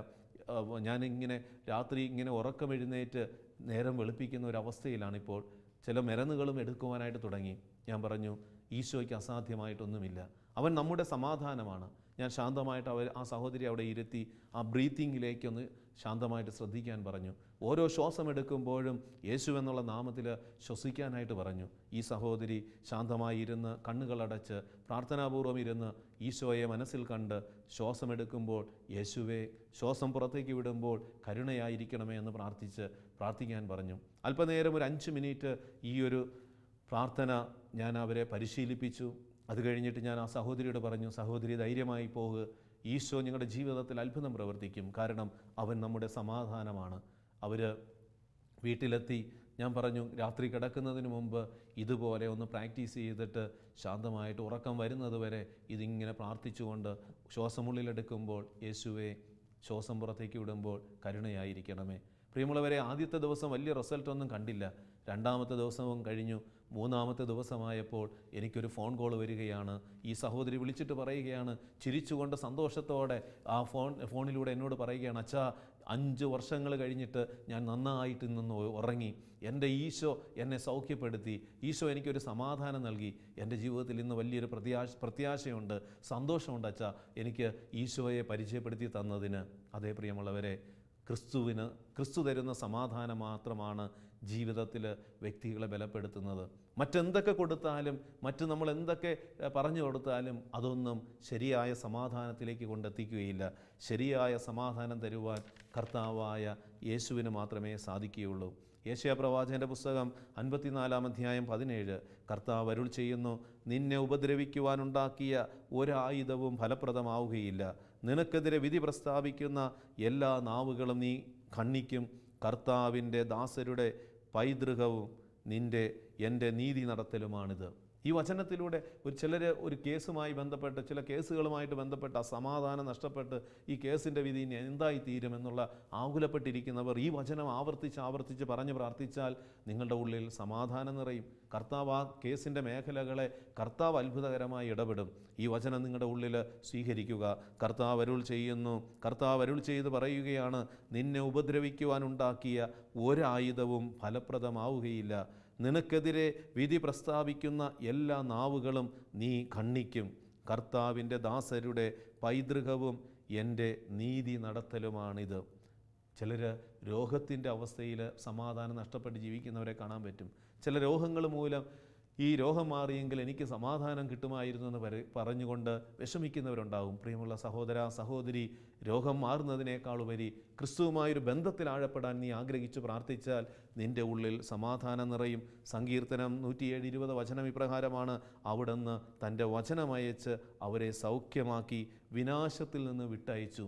Speaker 1: ഞാനിങ്ങനെ രാത്രി ഇങ്ങനെ ഉറക്കം എഴുന്നേറ്റ് നേരം വെളുപ്പിക്കുന്ന ഒരവസ്ഥയിലാണിപ്പോൾ ചില മരുന്നുകളും എടുക്കുവാനായിട്ട് തുടങ്ങി ഞാൻ പറഞ്ഞു ഈശോയ്ക്ക് അസാധ്യമായിട്ടൊന്നുമില്ല അവൻ നമ്മുടെ സമാധാനമാണ് ഞാൻ ശാന്തമായിട്ട് അവർ ആ സഹോദരി അവിടെ ഇരുത്തി ആ ബ്രീത്തിങ്ങിലേക്കൊന്ന് ശാന്തമായിട്ട് ശ്രദ്ധിക്കാൻ പറഞ്ഞു ഓരോ ശ്വാസം എടുക്കുമ്പോഴും യേശു എന്നുള്ള നാമത്തിൽ ശ്വസിക്കാനായിട്ട് പറഞ്ഞു ഈ സഹോദരി ശാന്തമായി ഇരുന്ന് കണ്ണുകളടച്ച് പ്രാർത്ഥനാപൂർവ്വം ഇരുന്ന് ഈശോയെ മനസ്സിൽ കണ്ട് ശ്വാസം എടുക്കുമ്പോൾ യേശുവെ ശ്വാസം പുറത്തേക്ക് വിടുമ്പോൾ കരുണയായിരിക്കണമേ എന്ന് പ്രാർത്ഥിച്ച് പ്രാർത്ഥിക്കാൻ പറഞ്ഞു അല്പനേരം ഒരു അഞ്ച് മിനിറ്റ് ഈ ഒരു പ്രാർത്ഥന ഞാൻ അവരെ പരിശീലിപ്പിച്ചു അത് കഴിഞ്ഞിട്ട് ഞാൻ ആ സഹോദരിയോട് പറഞ്ഞു സഹോദരി ധൈര്യമായി പോകുക ഈശോ ഞങ്ങളുടെ ജീവിതത്തിൽ അത്ഭുതം പ്രവർത്തിക്കും കാരണം അവൻ നമ്മുടെ സമാധാനമാണ് അവർ വീട്ടിലെത്തി ഞാൻ പറഞ്ഞു രാത്രി കിടക്കുന്നതിന് മുമ്പ് ഇതുപോലെ ഒന്ന് പ്രാക്ടീസ് ചെയ്തിട്ട് ശാന്തമായിട്ട് ഉറക്കം വരുന്നത് വരെ ഇതിങ്ങനെ പ്രാർത്ഥിച്ചുകൊണ്ട് ശ്വാസമുള്ളിലെടുക്കുമ്പോൾ യേശുവെ ശ്വാസം പുറത്തേക്ക് വിടുമ്പോൾ കരുണയായിരിക്കണമേ പ്രിയമുള്ളവരെ ആദ്യത്തെ ദിവസം വലിയ റിസൾട്ടൊന്നും കണ്ടില്ല രണ്ടാമത്തെ ദിവസവും കഴിഞ്ഞു മൂന്നാമത്തെ ദിവസമായപ്പോൾ എനിക്കൊരു ഫോൺ കോൾ വരികയാണ് ഈ സഹോദരി വിളിച്ചിട്ട് പറയുകയാണ് ചിരിച്ചുകൊണ്ട് സന്തോഷത്തോടെ ആ ഫോൺ ഫോണിലൂടെ എന്നോട് പറയുകയാണ് അച്ഛാ അഞ്ച് വർഷങ്ങൾ കഴിഞ്ഞിട്ട് ഞാൻ നന്നായിട്ട് നിന്ന് ഉറങ്ങി എൻ്റെ ഈശോ എന്നെ സൗഖ്യപ്പെടുത്തി ഈശോ എനിക്കൊരു സമാധാനം നൽകി എൻ്റെ ജീവിതത്തിൽ ഇന്ന് വലിയൊരു പ്രത്യാശ പ്രത്യാശയുണ്ട് സന്തോഷമുണ്ട് അച്ഛാ എനിക്ക് ഈശോയെ പരിചയപ്പെടുത്തി തന്നതിന് അതേ പ്രിയമുള്ളവരെ ക്രിസ്തുവിന് ക്രിസ്തു തരുന്ന സമാധാനം മാത്രമാണ് ജീവിതത്തിൽ വ്യക്തികളെ ബലപ്പെടുത്തുന്നത് മറ്റെന്തൊക്കെ കൊടുത്താലും മറ്റ് നമ്മൾ എന്തൊക്കെ പറഞ്ഞു കൊടുത്താലും അതൊന്നും ശരിയായ സമാധാനത്തിലേക്ക് കൊണ്ടെത്തിക്കുകയില്ല ശരിയായ സമാധാനം തരുവാൻ കർത്താവായ യേശുവിന് മാത്രമേ സാധിക്കുകയുള്ളൂ യേശയ പ്രവാചകൻ്റെ പുസ്തകം അൻപത്തിനാലാം അധ്യായം പതിനേഴ് കർത്താവ് അരുൾ ചെയ്യുന്നു നിന്നെ ഉപദ്രവിക്കുവാനുണ്ടാക്കിയ ഒരായുധവും ഫലപ്രദമാവുകയില്ല നിനക്കെതിരെ വിധി പ്രസ്താവിക്കുന്ന എല്ലാ നാവുകളും നീ ഖണ്ണിക്കും കർത്താവിൻ്റെ ദാസരുടെ പൈതൃകവും നിൻ്റെ എൻ്റെ നീതി നടത്തലുമാണിത് ഈ വചനത്തിലൂടെ ഒരു ചിലർ ഒരു കേസുമായി ബന്ധപ്പെട്ട് ചില കേസുകളുമായിട്ട് ബന്ധപ്പെട്ട് സമാധാനം നഷ്ടപ്പെട്ട് ഈ കേസിൻ്റെ വിധി ഇനി എന്തായി തീരുമെന്നുള്ള ആകുലപ്പെട്ടിരിക്കുന്നവർ ഈ വചനം ആവർത്തിച്ച് ആവർത്തിച്ച് പറഞ്ഞ് പ്രാർത്ഥിച്ചാൽ നിങ്ങളുടെ ഉള്ളിൽ സമാധാനം നിറയും കർത്താവ് ആ കേസിൻ്റെ മേഖലകളെ കർത്താവ് അത്ഭുതകരമായി ഇടപെടും ഈ വചനം നിങ്ങളുടെ ഉള്ളിൽ സ്വീകരിക്കുക കർത്താവ് അരുൾ ചെയ്യുന്നു കർത്താവ് അരുൾ ചെയ്ത് പറയുകയാണ് നിന്നെ ഉപദ്രവിക്കുവാനുണ്ടാക്കിയ ഒരായുധവും ഫലപ്രദമാവുകയില്ല നിനക്കെതിരെ വിധി പ്രസ്താവിക്കുന്ന എല്ലാ നാവുകളും നീ ഖണ്ണിക്കും കർത്താവിൻ്റെ ദാസരുടെ പൈതൃകവും എൻ്റെ നീതി നടത്തലുമാണിത് ചിലർ രോഗത്തിൻ്റെ അവസ്ഥയിൽ സമാധാനം നഷ്ടപ്പെട്ട് ജീവിക്കുന്നവരെ കാണാൻ പറ്റും ചില രോഗങ്ങൾ മൂലം ഈ രോഗം മാറിയെങ്കിൽ എനിക്ക് സമാധാനം കിട്ടുമായിരുന്നു എന്ന് പരി പറഞ്ഞുകൊണ്ട് വിഷമിക്കുന്നവരുണ്ടാകും പ്രിയമുള്ള സഹോദര സഹോദരി രോഗം മാറുന്നതിനേക്കാൾ ഉപരി ഒരു ബന്ധത്തിൽ ആഴപ്പെടാൻ നീ ആഗ്രഹിച്ചു പ്രാർത്ഥിച്ചാൽ നിൻ്റെ ഉള്ളിൽ സമാധാനം നിറയും സങ്കീർത്തനം നൂറ്റിയേഴ് ഇരുപത് വചനം ഇപ്രകാരമാണ് അവിടുന്ന് തൻ്റെ വചനമയച്ച് അവരെ സൗഖ്യമാക്കി വിനാശത്തിൽ നിന്ന് വിട്ടയച്ചു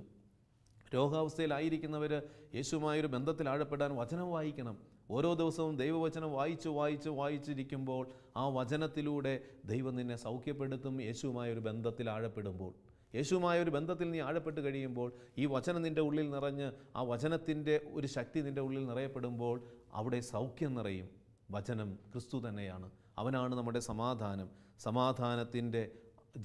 Speaker 1: രോഗാവസ്ഥയിലായിരിക്കുന്നവർ യേശുമായൊരു ബന്ധത്തിൽ ആഴപ്പെടാൻ വചനം വായിക്കണം ഓരോ ദിവസവും ദൈവവചനം വായിച്ച് വായിച്ച് വായിച്ചിരിക്കുമ്പോൾ ആ വചനത്തിലൂടെ ദൈവം നിന്നെ സൗഖ്യപ്പെടുത്തും യേശുവുമായൊരു ബന്ധത്തിൽ ആഴപ്പെടുമ്പോൾ യേശുവുമായ ഒരു ബന്ധത്തിൽ നീ ആഴപ്പെട്ട് കഴിയുമ്പോൾ ഈ വചനം നിൻ്റെ ഉള്ളിൽ നിറഞ്ഞ് ആ വചനത്തിൻ്റെ ഒരു ശക്തി നിൻ്റെ ഉള്ളിൽ നിറയപ്പെടുമ്പോൾ അവിടെ സൗഖ്യം നിറയും വചനം ക്രിസ്തു തന്നെയാണ് അവനാണ് നമ്മുടെ സമാധാനം സമാധാനത്തിൻ്റെ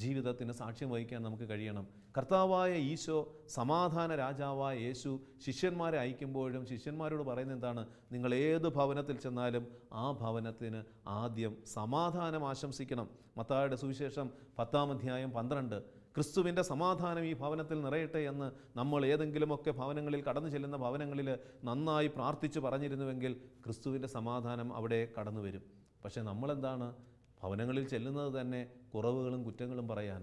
Speaker 1: ജീവിതത്തിന് സാക്ഷ്യം വഹിക്കാൻ നമുക്ക് കഴിയണം കർത്താവായ ഈശോ സമാധാന രാജാവായ യേശു ശിഷ്യന്മാരെ അയക്കുമ്പോഴും ശിഷ്യന്മാരോട് പറയുന്നത് എന്താണ് നിങ്ങൾ ഏത് ഭവനത്തിൽ ചെന്നാലും ആ ഭവനത്തിന് ആദ്യം സമാധാനം ആശംസിക്കണം മത്തായുടെ സുവിശേഷം പത്താം അധ്യായം പന്ത്രണ്ട് ക്രിസ്തുവിൻ്റെ സമാധാനം ഈ ഭവനത്തിൽ നിറയട്ടെ എന്ന് നമ്മൾ ഏതെങ്കിലുമൊക്കെ ഭവനങ്ങളിൽ കടന്നു ചെല്ലുന്ന ഭവനങ്ങളിൽ നന്നായി പ്രാർത്ഥിച്ചു പറഞ്ഞിരുന്നുവെങ്കിൽ ക്രിസ്തുവിൻ്റെ സമാധാനം അവിടെ കടന്നു വരും പക്ഷേ നമ്മളെന്താണ് ഭവനങ്ങളിൽ ചെല്ലുന്നത് തന്നെ കുറവുകളും കുറ്റങ്ങളും പറയാൻ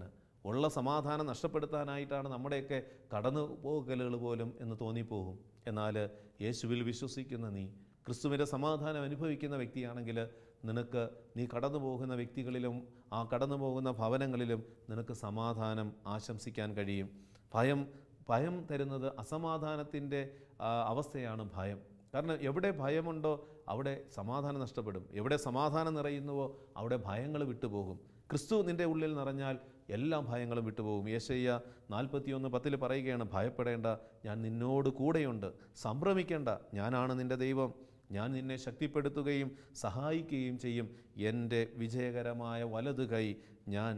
Speaker 1: ഉള്ള സമാധാനം നഷ്ടപ്പെടുത്താനായിട്ടാണ് നമ്മുടെയൊക്കെ കടന്നു പോകലുകൾ പോലും എന്ന് തോന്നിപ്പോകും എന്നാൽ യേശുവിൽ വിശ്വസിക്കുന്ന നീ ക്രിസ്തുവിൻ്റെ സമാധാനം അനുഭവിക്കുന്ന വ്യക്തിയാണെങ്കിൽ നിനക്ക് നീ കടന്നു പോകുന്ന വ്യക്തികളിലും ആ കടന്നു പോകുന്ന ഭവനങ്ങളിലും നിനക്ക് സമാധാനം ആശംസിക്കാൻ കഴിയും ഭയം ഭയം തരുന്നത് അസമാധാനത്തിൻ്റെ അവസ്ഥയാണ് ഭയം കാരണം എവിടെ ഭയമുണ്ടോ അവിടെ സമാധാനം നഷ്ടപ്പെടും എവിടെ സമാധാനം നിറയുന്നുവോ അവിടെ ഭയങ്ങൾ വിട്ടുപോകും ക്രിസ്തു നിൻ്റെ ഉള്ളിൽ നിറഞ്ഞാൽ എല്ലാ ഭയങ്ങളും വിട്ടുപോകും യേശയ്യ നാൽപ്പത്തിയൊന്ന് പത്തിൽ പറയുകയാണ് ഭയപ്പെടേണ്ട ഞാൻ നിന്നോട് കൂടെയുണ്ട് സംഭ്രമിക്കേണ്ട ഞാനാണ് നിൻ്റെ ദൈവം ഞാൻ നിന്നെ ശക്തിപ്പെടുത്തുകയും സഹായിക്കുകയും ചെയ്യും എൻ്റെ വിജയകരമായ വലതു കൈ ഞാൻ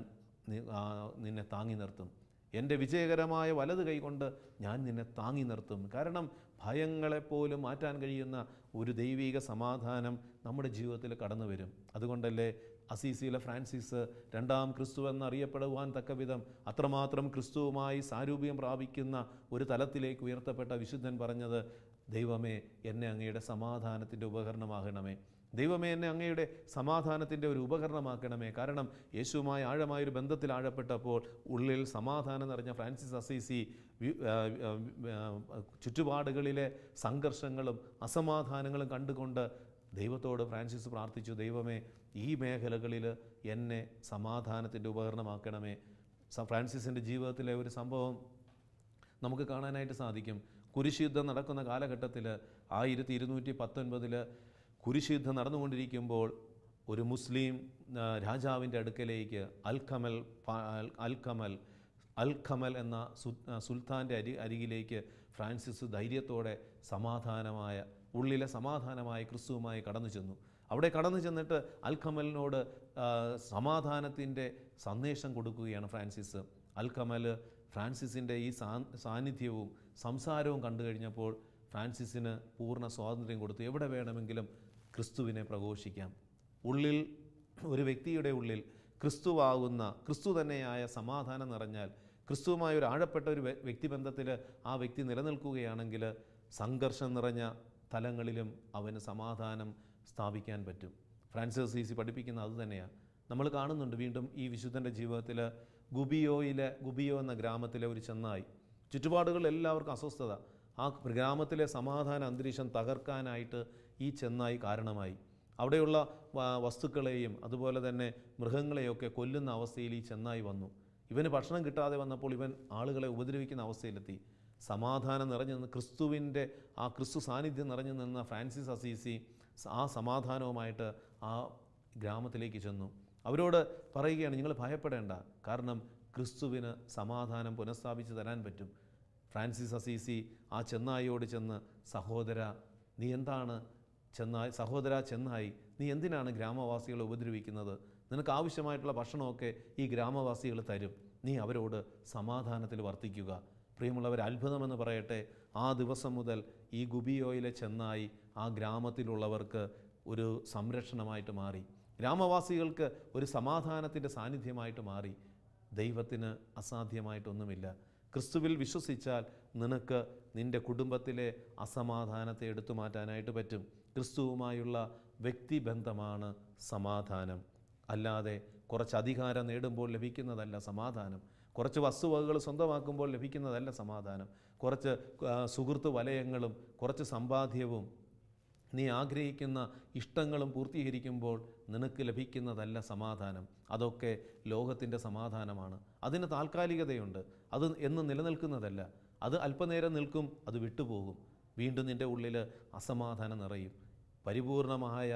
Speaker 1: നിന്നെ താങ്ങി നിർത്തും എൻ്റെ വിജയകരമായ വലത് കൈകൊണ്ട് ഞാൻ നിന്നെ താങ്ങി നിർത്തും കാരണം ഭയങ്ങളെപ്പോലും മാറ്റാൻ കഴിയുന്ന ഒരു ദൈവിക സമാധാനം നമ്മുടെ ജീവിതത്തിൽ കടന്നു വരും അതുകൊണ്ടല്ലേ അസീസിയിലെ ഫ്രാൻസിസ് രണ്ടാം ക്രിസ്തു എന്നറിയപ്പെടുവാൻ വിധം അത്രമാത്രം ക്രിസ്തുവുമായി സാരൂപ്യം പ്രാപിക്കുന്ന ഒരു തലത്തിലേക്ക് ഉയർത്തപ്പെട്ട വിശുദ്ധൻ പറഞ്ഞത് ദൈവമേ എന്നെ അങ്ങയുടെ സമാധാനത്തിൻ്റെ ഉപകരണമാകണമേ ദൈവമേ എന്നെ അങ്ങയുടെ സമാധാനത്തിൻ്റെ ഒരു ഉപകരണമാക്കണമേ കാരണം യേശുവുമായി ആഴമായൊരു ബന്ധത്തിൽ ആഴപ്പെട്ടപ്പോൾ ഉള്ളിൽ സമാധാനം നിറഞ്ഞ ഫ്രാൻസിസ് അസീസി ചുറ്റുപാടുകളിലെ സംഘർഷങ്ങളും അസമാധാനങ്ങളും കണ്ടുകൊണ്ട് ദൈവത്തോട് ഫ്രാൻസിസ് പ്രാർത്ഥിച്ചു ദൈവമേ ഈ മേഖലകളിൽ എന്നെ സമാധാനത്തിൻ്റെ ഉപകരണമാക്കണമേ ഫ്രാൻസിസിൻ്റെ ജീവിതത്തിലെ ഒരു സംഭവം നമുക്ക് കാണാനായിട്ട് സാധിക്കും കുരിശുദ്ധം നടക്കുന്ന കാലഘട്ടത്തിൽ ആയിരത്തി ഇരുന്നൂറ്റി പത്തൊൻപതിൽ കുരിശുദ്ധം നടന്നുകൊണ്ടിരിക്കുമ്പോൾ ഒരു മുസ്ലിം രാജാവിൻ്റെ അടുക്കലേക്ക് അൽഖമൽ അൽഖമൽ അൽഖമൽ എന്ന സുൽത്താൻ്റെ അരി അരികിലേക്ക് ഫ്രാൻസിസ് ധൈര്യത്തോടെ സമാധാനമായ ഉള്ളിലെ സമാധാനമായ ക്രിസ്തുവുമായി കടന്നു ചെന്നു അവിടെ കടന്നു ചെന്നിട്ട് അൽഖമലിനോട് സമാധാനത്തിൻ്റെ സന്ദേശം കൊടുക്കുകയാണ് ഫ്രാൻസിസ് അൽഖമൽ ഫ്രാൻസിസിൻ്റെ ഈ സാന്നിധ്യവും സംസാരവും കണ്ടു കഴിഞ്ഞപ്പോൾ ഫ്രാൻസിസിന് പൂർണ്ണ സ്വാതന്ത്ര്യം കൊടുത്തു എവിടെ വേണമെങ്കിലും ക്രിസ്തുവിനെ പ്രഘോഷിക്കാം ഉള്ളിൽ ഒരു വ്യക്തിയുടെ ഉള്ളിൽ ക്രിസ്തുവാകുന്ന ക്രിസ്തു തന്നെയായ സമാധാനം നിറഞ്ഞാൽ ക്രിസ്തുവുമായി ഒരു ആഴപ്പെട്ട ഒരു വ്യക്തിബന്ധത്തിൽ ആ വ്യക്തി നിലനിൽക്കുകയാണെങ്കിൽ സംഘർഷം നിറഞ്ഞ തലങ്ങളിലും അവന് സമാധാനം സ്ഥാപിക്കാൻ പറ്റും ഫ്രാൻസിസ് സി പഠിപ്പിക്കുന്ന തന്നെയാണ് നമ്മൾ കാണുന്നുണ്ട് വീണ്ടും ഈ വിശുദ്ധൻ്റെ ജീവിതത്തിൽ ഗുബിയോയിലെ ഗുബിയോ എന്ന ഗ്രാമത്തിലെ ഒരു ചെന്നായി ചുറ്റുപാടുകളിൽ എല്ലാവർക്കും അസ്വസ്ഥത ആ ഗ്രാമത്തിലെ സമാധാന അന്തരീക്ഷം തകർക്കാനായിട്ട് ഈ ചെന്നായി കാരണമായി അവിടെയുള്ള വസ്തുക്കളെയും അതുപോലെ തന്നെ മൃഗങ്ങളെയൊക്കെ കൊല്ലുന്ന അവസ്ഥയിൽ ഈ ചെന്നായി വന്നു ഇവന് ഭക്ഷണം കിട്ടാതെ വന്നപ്പോൾ ഇവൻ ആളുകളെ ഉപദ്രവിക്കുന്ന അവസ്ഥയിലെത്തി സമാധാനം നിറഞ്ഞു നിന്ന് ക്രിസ്തുവിൻ്റെ ആ ക്രിസ്തു സാന്നിധ്യം നിറഞ്ഞു നിന്ന ഫ്രാൻസിസ് അസീസി ആ സമാധാനവുമായിട്ട് ആ ഗ്രാമത്തിലേക്ക് ചെന്നു അവരോട് പറയുകയാണ് നിങ്ങൾ ഭയപ്പെടേണ്ട കാരണം ക്രിസ്തുവിന് സമാധാനം പുനഃസ്ഥാപിച്ച് തരാൻ പറ്റും ഫ്രാൻസിസ് അസീസി ആ ചെന്നായിയോട് ചെന്ന് സഹോദര നീ എന്താണ് ചെന്നായി സഹോദര ചെന്നായി നീ എന്തിനാണ് ഗ്രാമവാസികളെ ഉപദ്രവിക്കുന്നത് നിനക്ക് ആവശ്യമായിട്ടുള്ള ഭക്ഷണമൊക്കെ ഈ ഗ്രാമവാസികൾ തരും നീ അവരോട് സമാധാനത്തിൽ വർത്തിക്കുക പ്രിയമുള്ളവർ അത്ഭുതമെന്ന് പറയട്ടെ ആ ദിവസം മുതൽ ഈ ഗുബിയോയിലെ ചെന്നായി ആ ഗ്രാമത്തിലുള്ളവർക്ക് ഒരു സംരക്ഷണമായിട്ട് മാറി ഗ്രാമവാസികൾക്ക് ഒരു സമാധാനത്തിൻ്റെ സാന്നിധ്യമായിട്ട് മാറി ദൈവത്തിന് അസാധ്യമായിട്ടൊന്നുമില്ല ക്രിസ്തുവിൽ വിശ്വസിച്ചാൽ നിനക്ക് നിൻ്റെ കുടുംബത്തിലെ അസമാധാനത്തെ എടുത്തു മാറ്റാനായിട്ട് പറ്റും ക്രിസ്തുവുമായുള്ള വ്യക്തിബന്ധമാണ് സമാധാനം അല്ലാതെ കുറച്ച് അധികാരം നേടുമ്പോൾ ലഭിക്കുന്നതല്ല സമാധാനം കുറച്ച് വസ്തുവകകൾ സ്വന്തമാക്കുമ്പോൾ ലഭിക്കുന്നതല്ല സമാധാനം കുറച്ച് സുഹൃത്ത് വലയങ്ങളും കുറച്ച് സമ്പാദ്യവും നീ ആഗ്രഹിക്കുന്ന ഇഷ്ടങ്ങളും പൂർത്തീകരിക്കുമ്പോൾ നിനക്ക് ലഭിക്കുന്നതല്ല സമാധാനം അതൊക്കെ ലോകത്തിൻ്റെ സമാധാനമാണ് അതിന് താൽക്കാലികതയുണ്ട് അത് എന്ന് നിലനിൽക്കുന്നതല്ല അത് അല്പനേരം നിൽക്കും അത് വിട്ടുപോകും വീണ്ടും നിൻ്റെ ഉള്ളിൽ അസമാധാനം നിറയും പരിപൂർണമായ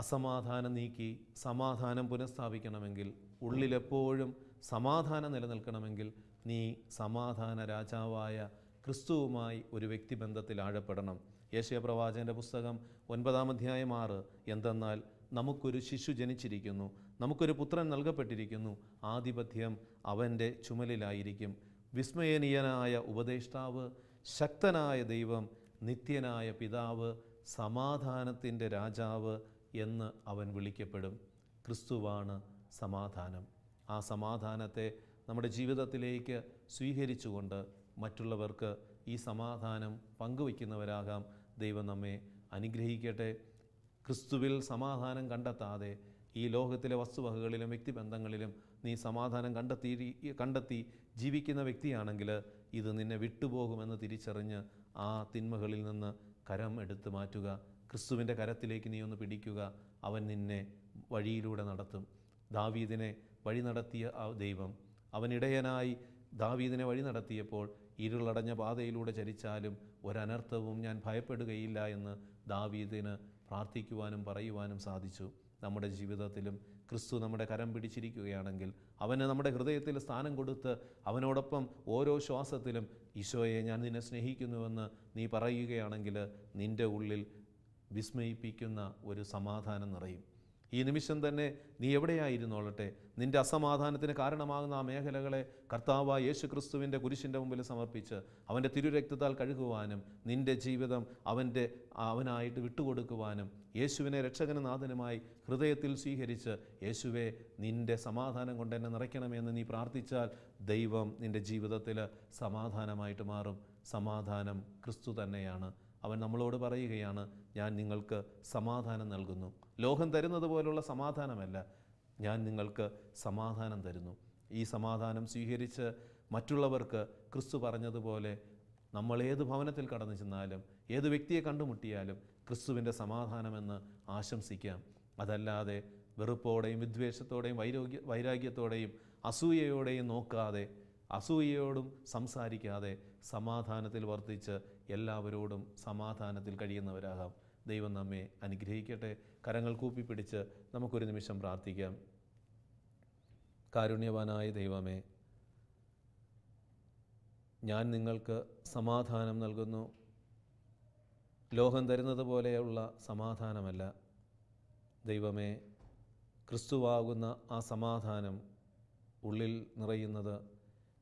Speaker 1: അസമാധാനം നീക്കി സമാധാനം പുനഃസ്ഥാപിക്കണമെങ്കിൽ ഉള്ളിലെപ്പോഴും സമാധാനം നിലനിൽക്കണമെങ്കിൽ നീ സമാധാന രാജാവായ ക്രിസ്തുവുമായി ഒരു വ്യക്തിബന്ധത്തിൽ ആഴപ്പെടണം യേശയപ്രവാചകൻ്റെ പുസ്തകം ഒൻപതാം അധ്യായം ആറ് എന്തെന്നാൽ നമുക്കൊരു ശിശു ജനിച്ചിരിക്കുന്നു നമുക്കൊരു പുത്രൻ നൽകപ്പെട്ടിരിക്കുന്നു ആധിപത്യം അവൻ്റെ ചുമലിലായിരിക്കും വിസ്മയനീയനായ ഉപദേഷ്ടാവ് ശക്തനായ ദൈവം നിത്യനായ പിതാവ് സമാധാനത്തിൻ്റെ രാജാവ് എന്ന് അവൻ വിളിക്കപ്പെടും ക്രിസ്തുവാണ് സമാധാനം ആ സമാധാനത്തെ നമ്മുടെ ജീവിതത്തിലേക്ക് സ്വീകരിച്ചുകൊണ്ട് മറ്റുള്ളവർക്ക് ഈ സമാധാനം പങ്കുവയ്ക്കുന്നവരാകാം ദൈവം നമ്മെ അനുഗ്രഹിക്കട്ടെ ക്രിസ്തുവിൽ സമാധാനം കണ്ടെത്താതെ ഈ ലോകത്തിലെ വസ്തുവകകളിലും വ്യക്തിബന്ധങ്ങളിലും നീ സമാധാനം കണ്ടെത്തി കണ്ടെത്തി ജീവിക്കുന്ന വ്യക്തിയാണെങ്കിൽ ഇത് നിന്നെ വിട്ടുപോകുമെന്ന് തിരിച്ചറിഞ്ഞ് ആ തിന്മകളിൽ നിന്ന് കരം എടുത്തു മാറ്റുക ക്രിസ്തുവിൻ്റെ കരത്തിലേക്ക് നീ ഒന്ന് പിടിക്കുക അവൻ നിന്നെ വഴിയിലൂടെ നടത്തും ദാവീദിനെ വഴി നടത്തിയ ആ ദൈവം അവനിടയനായി ദാവീദിനെ വഴി നടത്തിയപ്പോൾ ഇരുളടഞ്ഞ പാതയിലൂടെ ചരിച്ചാലും ഒരനർത്ഥവും ഞാൻ ഭയപ്പെടുകയില്ല എന്ന് ദാവീദിന് പ്രാർത്ഥിക്കുവാനും പറയുവാനും സാധിച്ചു നമ്മുടെ ജീവിതത്തിലും ക്രിസ്തു നമ്മുടെ കരം പിടിച്ചിരിക്കുകയാണെങ്കിൽ അവന് നമ്മുടെ ഹൃദയത്തിൽ സ്ഥാനം കൊടുത്ത് അവനോടൊപ്പം ഓരോ ശ്വാസത്തിലും ഈശോയെ ഞാൻ നിന്നെ സ്നേഹിക്കുന്നുവെന്ന് നീ പറയുകയാണെങ്കിൽ നിൻ്റെ ഉള്ളിൽ വിസ്മയിപ്പിക്കുന്ന ഒരു സമാധാനം നിറയും ഈ നിമിഷം തന്നെ നീ എവിടെയായിരുന്നോളട്ടെ നിൻ്റെ അസമാധാനത്തിന് കാരണമാകുന്ന ആ മേഖലകളെ കർത്താവ് യേശു ക്രിസ്തുവിൻ്റെ കുരിശിൻ്റെ മുമ്പിൽ സമർപ്പിച്ച് അവൻ്റെ തിരുരക്തത്താൽ കഴുകുവാനും നിൻ്റെ ജീവിതം അവൻ്റെ അവനായിട്ട് വിട്ടുകൊടുക്കുവാനും യേശുവിനെ രക്ഷകനാഥനുമായി ഹൃദയത്തിൽ സ്വീകരിച്ച് യേശുവെ നിൻ്റെ സമാധാനം കൊണ്ട് എന്നെ നിറയ്ക്കണമെന്ന് നീ പ്രാർത്ഥിച്ചാൽ ദൈവം നിൻ്റെ ജീവിതത്തിൽ സമാധാനമായിട്ട് മാറും സമാധാനം ക്രിസ്തു തന്നെയാണ് അവൻ നമ്മളോട് പറയുകയാണ് ഞാൻ നിങ്ങൾക്ക് സമാധാനം നൽകുന്നു ലോകം തരുന്നത് പോലുള്ള സമാധാനമല്ല ഞാൻ നിങ്ങൾക്ക് സമാധാനം തരുന്നു ഈ സമാധാനം സ്വീകരിച്ച് മറ്റുള്ളവർക്ക് ക്രിസ്തു പറഞ്ഞതുപോലെ നമ്മൾ ഏത് ഭവനത്തിൽ കടന്നു ചെന്നാലും ഏത് വ്യക്തിയെ കണ്ടുമുട്ടിയാലും ക്രിസ്തുവിൻ്റെ സമാധാനമെന്ന് ആശംസിക്കാം അതല്ലാതെ വെറുപ്പോടെയും വിദ്വേഷത്തോടെയും വൈരോഗ്യ വൈരാഗ്യത്തോടെയും അസൂയയോടെയും നോക്കാതെ അസൂയയോടും സംസാരിക്കാതെ സമാധാനത്തിൽ വർദ്ധിച്ച് എല്ലാവരോടും സമാധാനത്തിൽ കഴിയുന്നവരാകാം ദൈവം നമ്മെ അനുഗ്രഹിക്കട്ടെ കരങ്ങൾ കൂപ്പി പിടിച്ച് നമുക്കൊരു നിമിഷം പ്രാർത്ഥിക്കാം കാരുണ്യവാനായ ദൈവമേ ഞാൻ നിങ്ങൾക്ക് സമാധാനം നൽകുന്നു ലോകം തരുന്നത് പോലെയുള്ള സമാധാനമല്ല ദൈവമേ ക്രിസ്തുവാകുന്ന ആ സമാധാനം ഉള്ളിൽ നിറയുന്നത്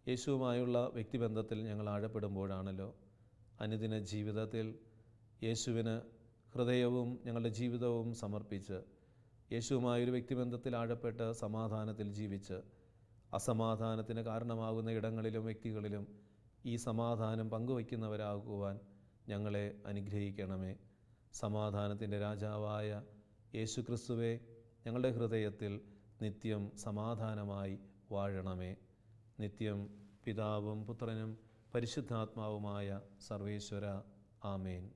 Speaker 1: യേശുവുമായുള്ള വ്യക്തിബന്ധത്തിൽ ഞങ്ങൾ ആഴപ്പെടുമ്പോഴാണല്ലോ അനുദിന ജീവിതത്തിൽ യേശുവിന് ഹൃദയവും ഞങ്ങളുടെ ജീവിതവും സമർപ്പിച്ച് യേശുവുമായൊരു വ്യക്തിബന്ധത്തിൽ ആഴപ്പെട്ട് സമാധാനത്തിൽ ജീവിച്ച് അസമാധാനത്തിന് കാരണമാകുന്ന ഇടങ്ങളിലും വ്യക്തികളിലും ഈ സമാധാനം പങ്കുവയ്ക്കുന്നവരാകുവാൻ ഞങ്ങളെ അനുഗ്രഹിക്കണമേ സമാധാനത്തിൻ്റെ രാജാവായ യേശു ക്രിസ്തുവെ ഞങ്ങളുടെ ഹൃദയത്തിൽ നിത്യം സമാധാനമായി വാഴണമേ നിത്യം പിതാവും പുത്രനും പരിശുദ്ധാത്മാവുമായ സർവേശ്വര ആമേൻ